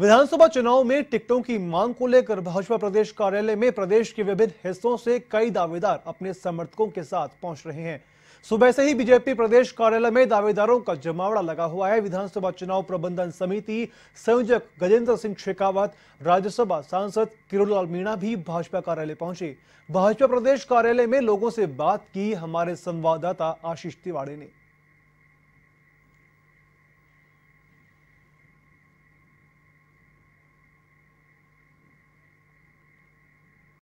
विधानसभा चुनाव में टिकटों की मांग को लेकर भाजपा प्रदेश कार्यालय में प्रदेश के विभिन्न हिस्सों से कई दावेदार अपने समर्थकों के साथ पहुंच रहे हैं सुबह से ही बीजेपी प्रदेश कार्यालय में दावेदारों का जमावड़ा लगा हुआ है विधानसभा चुनाव प्रबंधन समिति संयोजक गजेंद्र सिंह शेखावत राज्यसभा सांसद किरोलाल मीणा भी भाजपा कार्यालय पहुंचे भाजपा प्रदेश कार्यालय में लोगों से बात की हमारे संवाददाता आशीष तिवाड़ी ने